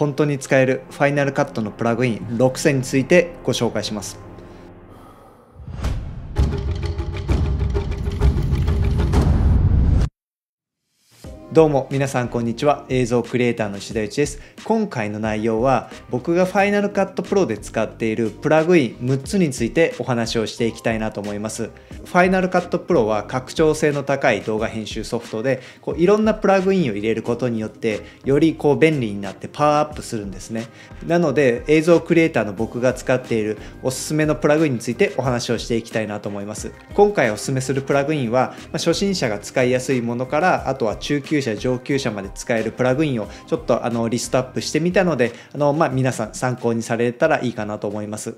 本当に使えるファイナルカットのプラグイン6選についてご紹介します。どうも皆さんこんにちは映像クリエイターの石田内です今回の内容は僕が Final Cut Pro で使っているプラグイン6つについてお話をしていきたいなと思います Final Cut Pro は拡張性の高い動画編集ソフトでこういろんなプラグインを入れることによってよりこう便利になってパワーアップするんですねなので映像クリエイターの僕が使っているおすすめのプラグインについてお話をしていきたいなと思います今回おすすめするプラグインは、まあ、初心者が使いやすいものからあとは中級者上級者まで使えるプラグインをちょっとあのリストアップしてみたのであの、まあ、皆さん参考にされたらいいかなと思います。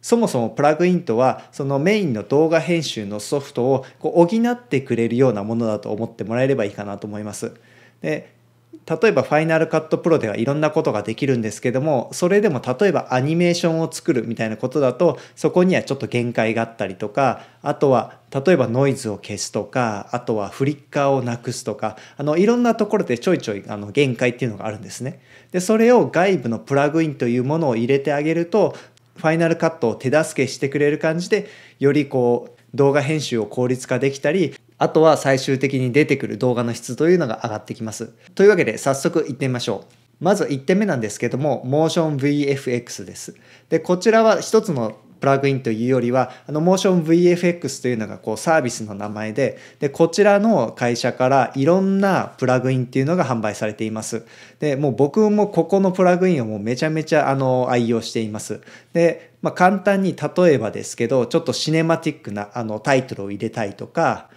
そもそもプラグインとはそのメインの動画編集のソフトをこう補ってくれるようなものだと思ってもらえればいいかなと思います。で例えばファイナルカットプロではいろんなことができるんですけどもそれでも例えばアニメーションを作るみたいなことだとそこにはちょっと限界があったりとかあとは例えばノイズを消すとかあとはフリッカーをなくすとかあのいろんなところでちょいちょいあの限界っていうのがあるんですね。でそれを外部のプラグインというものを入れてあげるとファイナルカットを手助けしてくれる感じでよりこう動画編集を効率化できたりあとは最終的に出てくる動画の質というのが上がってきます。というわけで早速いってみましょう。まず1点目なんですけども、Motion VFX です。で、こちらは一つのプラグインというよりは、あの、Motion VFX というのがこうサービスの名前で、で、こちらの会社からいろんなプラグインっていうのが販売されています。で、もう僕もここのプラグインをもうめちゃめちゃあの、愛用しています。で、まあ、簡単に例えばですけど、ちょっとシネマティックなあのタイトルを入れたいとか、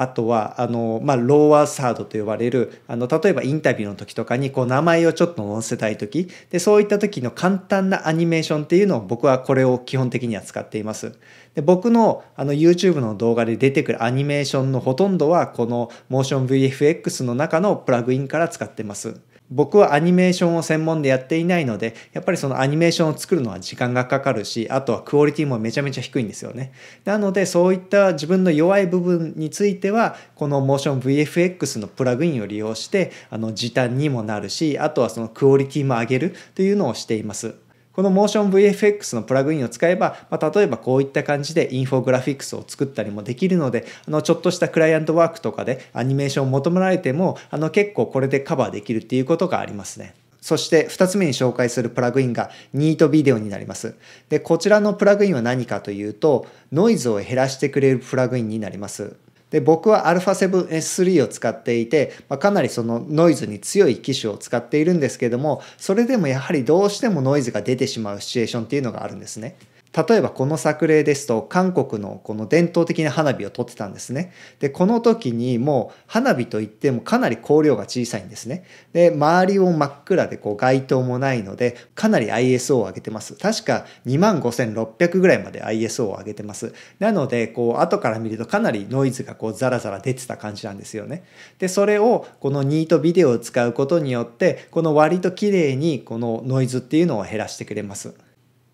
あとはあの、まあ、ローアーサードと呼ばれるあの例えばインタビューの時とかにこう名前をちょっと載せたい時でそういった時の簡単なアニメーションっていうのを僕はこれを基本的には使っています。で僕のあの YouTube の動画で出てくるアニメーションのほとんどはこの MotionVFX の中のプラグインから使ってます。僕はアニメーションを専門でやっていないので、やっぱりそのアニメーションを作るのは時間がかかるし、あとはクオリティもめちゃめちゃ低いんですよね。なので、そういった自分の弱い部分については、このモーション VFX のプラグインを利用して、あの時短にもなるし、あとはそのクオリティも上げるというのをしています。この MotionVFX のプラグインを使えば、まあ、例えばこういった感じでインフォグラフィックスを作ったりもできるので、あの、ちょっとしたクライアントワークとかでアニメーションを求められても、あの、結構これでカバーできるっていうことがありますね。そして2つ目に紹介するプラグインが Neat デオになります。で、こちらのプラグインは何かというと、ノイズを減らしてくれるプラグインになります。で僕は α7S3 を使っていて、まあ、かなりそのノイズに強い機種を使っているんですけどもそれでもやはりどうしてもノイズが出てしまうシチュエーションっていうのがあるんですね。例えばこの作例ですと韓国のこの伝統的な花火を撮ってたんですね。で、この時にもう花火といってもかなり光量が小さいんですね。で、周りを真っ暗でこう街灯もないのでかなり ISO を上げてます。確か25,600ぐらいまで ISO を上げてます。なので、こう後から見るとかなりノイズがこうザラザラ出てた感じなんですよね。で、それをこのニートビデオを使うことによってこの割と綺麗にこのノイズっていうのを減らしてくれます。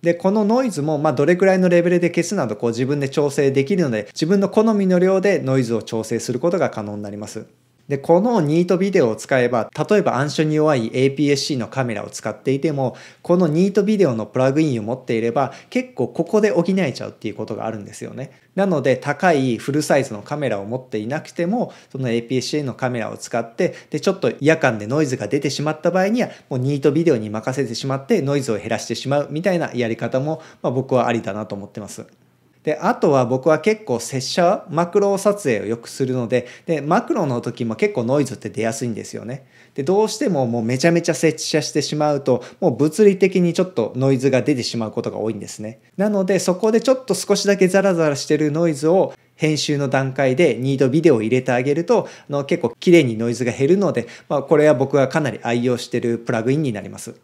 で、このノイズも、まあ、どれくらいのレベルで消すなど、こう自分で調整できるので、自分の好みの量でノイズを調整することが可能になります。でこのニートビデオを使えば例えば暗所に弱い APS-C のカメラを使っていてもこのニートビデオのプラグインを持っていれば結構ここで補えちゃうっていうことがあるんですよねなので高いフルサイズのカメラを持っていなくてもその APS-C のカメラを使ってでちょっと夜間でノイズが出てしまった場合にはもうニートビデオに任せてしまってノイズを減らしてしまうみたいなやり方も、まあ、僕はありだなと思ってますで、あとは僕は結構拙者マクロ撮影をよくするので、で、マクロの時も結構ノイズって出やすいんですよね。で、どうしてももうめちゃめちゃ接写してしまうと、もう物理的にちょっとノイズが出てしまうことが多いんですね。なので、そこでちょっと少しだけザラザラしてるノイズを編集の段階でニードビデオを入れてあげると、あの結構綺麗にノイズが減るので、まあ、これは僕がかなり愛用してるプラグインになります。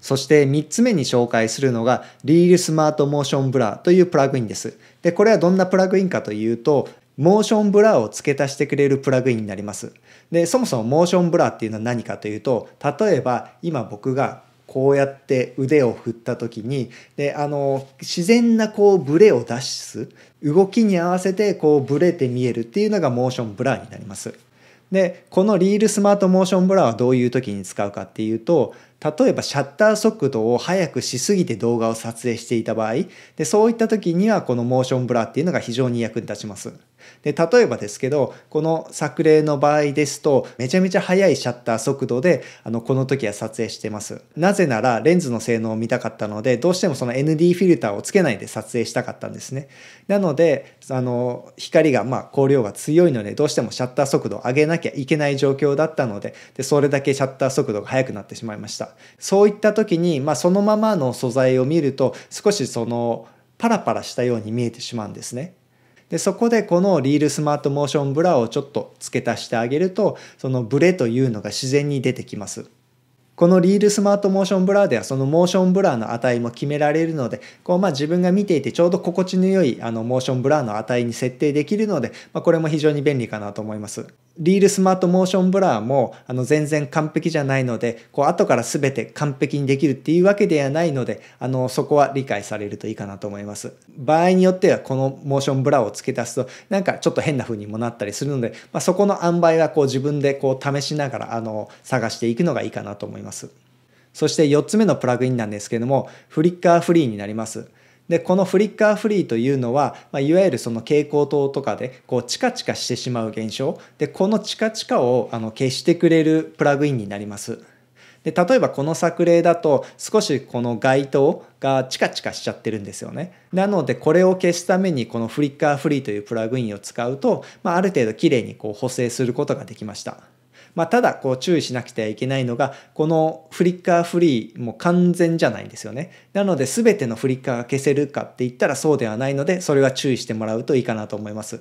そして3つ目に紹介するのがリールスマートモーションブラーというプラグインです。で、これはどんなプラグインかというと、モーションブラーを付け足してくれるプラグインになります。で、そもそもモーションブラっていうのは何かというと、例えば今僕がこうやって腕を振った時にであの自然なこうブレを出す動きに合わせてこうブレて見えるっていうのがモーションブラーになります。でこのリールスマートモーションブラーはどういう時に使うかっていうと例えばシャッター速度を速くしすぎて動画を撮影していた場合でそういった時にはこのモーションブラっていうのが非常に役に立ちます。で例えばですけどこの作例の場合ですとめちゃめちゃ速いシャッター速度であのこの時は撮影してますなぜならレンズの性能を見たかったのでどうしてもその ND フィルターをつけないで撮影したかったんですねなのであの光がまあ光量が強いのでどうしてもシャッター速度を上げなきゃいけない状況だったのででそれだけシャッター速度が速くなってしまいましたそういった時に、まあ、そのままの素材を見ると少しそのパラパラしたように見えてしまうんですね。でそこでこのリールスマートモーションブラをちょっと付け足してあげるとそのブレというのが自然に出てきます。このリールスマートモーションブラーではそのモーションブラーの値も決められるのでこうまあ自分が見ていてちょうど心地の良いあのモーションブラーの値に設定できるので、まあ、これも非常に便利かなと思います。リールスマートモーションブラーもあの全然完璧じゃないのでこう後から全て完璧にできるっていうわけではないのであのそこは理解されるといいかなと思います場合によってはこのモーションブラーを付け足すとなんかちょっと変な風にもなったりするので、まあ、そこの塩梅はこう自分でこう試しながらあの探していくのがいいかなと思いますそして4つ目のプラグインなんですけれどもフリッカーフリーになりますでこのフリッカーフリーというのは、まあ、いわゆるその蛍光灯とかでこうチカチカしてしまう現象でこのチカチカをあの消してくれるプラグインになります。で例えばこの作例だと少しこの街灯がチカチカしちゃってるんですよね。なのでこれを消すためにこのフリッカーフリーというプラグインを使うと、まあ、ある程度きれいにこう補正することができました。まあ、ただこう注意しなくてはいけないのが、このフリッカーフリーも完全じゃないんですよね。なので全てのフリッカーが消せるかって言ったらそうではないので、それは注意してもらうといいかなと思います。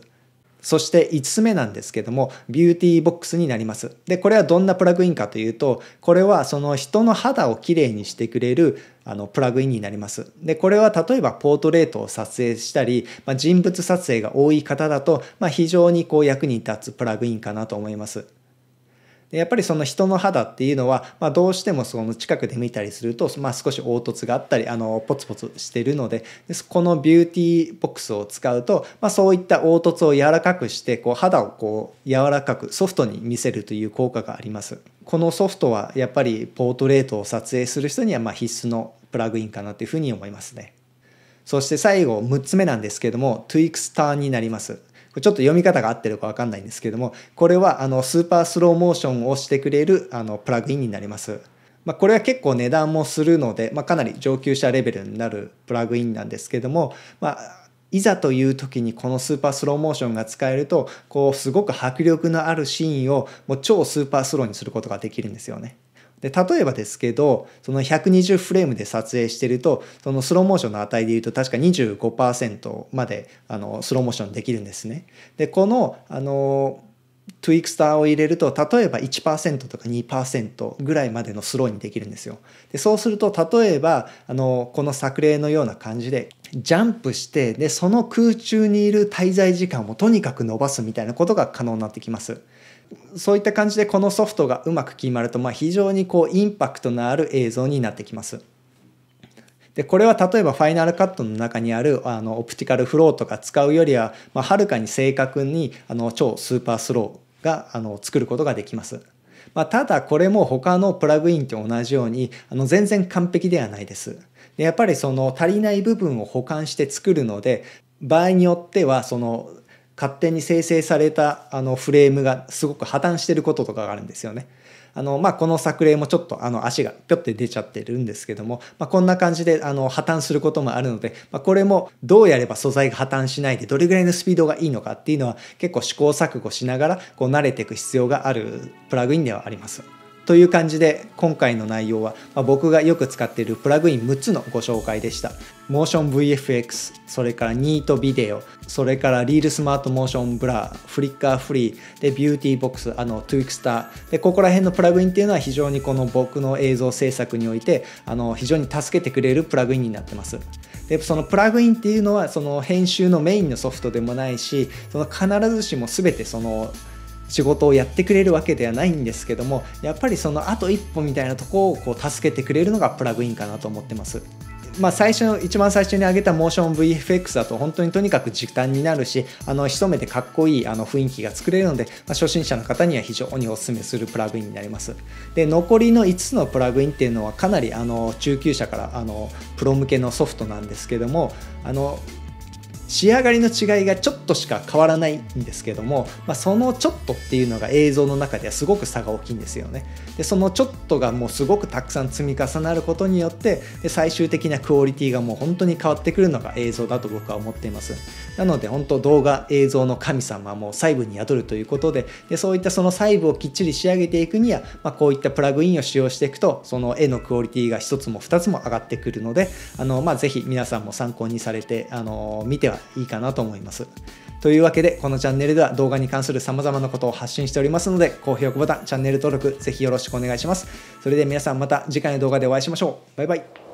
そして5つ目なんですけども、ビューティーボックスになります。で、これはどんなプラグインかというと、これはその人の肌をきれいにしてくれるあのプラグインになります。で、これは例えばポートレートを撮影したり、まあ、人物撮影が多い方だと、まあ、非常にこう役に立つプラグインかなと思います。でやっぱりその人の肌っていうのは、まあ、どうしてもその近くで見たりすると、まあ、少し凹凸があったりあのポツポツしてるのででこのビューティーボックスを使うと、まあ、そういった凹凸を柔らかくしてこう肌をこう柔らかくソフトに見せるという効果があります。このソフトはやっぱりポートレートを撮影する人にはま必須のプラグインかなというふうに思いますね。そして最後6つ目なんですけども t w i x ターンになります。ちょっと読み方が合ってるかわかんないんですけども、これはあのスーパースローモーションをしてくれるあのプラグインになります。まあ、これは結構値段もするので、まあ、かなり上級者レベルになるプラグインなんですけども、まあ、いざという時にこのスーパースローモーションが使えると、こうすごく迫力のあるシーンをもう超スーパースローにすることができるんですよね。で例えばですけどその120フレームで撮影してるとそのスローモーションの値でいうと確か25%まであのスローモーションできるんですね。でこのあのトゥイクスターを入れると例えば1%とか2%ぐらいまでのスローにできるんですよ。でそうすると例えばあのこの作例のような感じでジャンプしてでその空中にいる滞在時間をとにかく伸ばすみたいなことが可能になってきます。そういった感じでこのソフトがうまく決まると、まあ、非常にこうインパクトのある映像になってきます。でこれは例えばファイナルカットの中にあるあのオプティカルフローとか使うよりは、まあ、はるかに正確にあの超スーパースローがあの作ることができます。まあ、ただこれも他のプラグインと同じようにあの全然完璧ではないです。でやっぱりその足りない部分を保管して作るので場合によってはその勝手に生成されたあのフレームがすごく破綻してることとかがあるんですよね。あのまあ、この作例もちょっとあの足がぴょって出ちゃってるんですけども、まあ、こんな感じであの破綻することもあるので、まあ、これもどうやれば素材が破綻しないでどれぐらいのスピードがいいのかっていうのは結構試行錯誤しながらこう慣れていく必要があるプラグインではあります。という感じで今回の内容は、まあ、僕がよく使っているプラグイン6つのご紹介でした。モーション VFX、それから Neat ビデオ、それから r e ル l Smart Motion Blur、Flickr Free、で Beauty Box、あの t w i ク t タ r で、ここら辺のプラグインっていうのは非常にこの僕の映像制作において、あの、非常に助けてくれるプラグインになってます。で、そのプラグインっていうのはその編集のメインのソフトでもないし、その必ずしも全てその仕事をやってくれるわけではないんですけどもやっぱりそのあと一歩みたいなとこをこう助けてくれるのがプラグインかなと思ってます。まあ、最初の一番最初に挙げたモーション VFX だと本当にとにかく時短になるしあの一目でかっこいいあの雰囲気が作れるので、まあ、初心者の方には非常におすすめするプラグインになりますで残りの5つのプラグインっていうのはかなりあの中級者からあのプロ向けのソフトなんですけどもあの仕上がりの違いがちょっとしか変わらないんですけども、まあ、そのちょっとっていうのが映像の中ではすごく差が大きいんですよねでそのちょっとがもうすごくたくさん積み重なることによってで最終的なクオリティがもう本当に変わってくるのが映像だと僕は思っていますなので本当動画映像の神様もう細部に宿るということででそういったその細部をきっちり仕上げていくには、まあ、こういったプラグインを使用していくとその絵のクオリティが1つも2つも上がってくるのであの、まあ、ぜひ皆さんも参考にされてあの見てはいいかなと思います。というわけで、このチャンネルでは動画に関する様々なことを発信しておりますので、高評価ボタン、チャンネル登録、ぜひよろしくお願いします。それで皆さんまた次回の動画でお会いしましょう。バイバイ。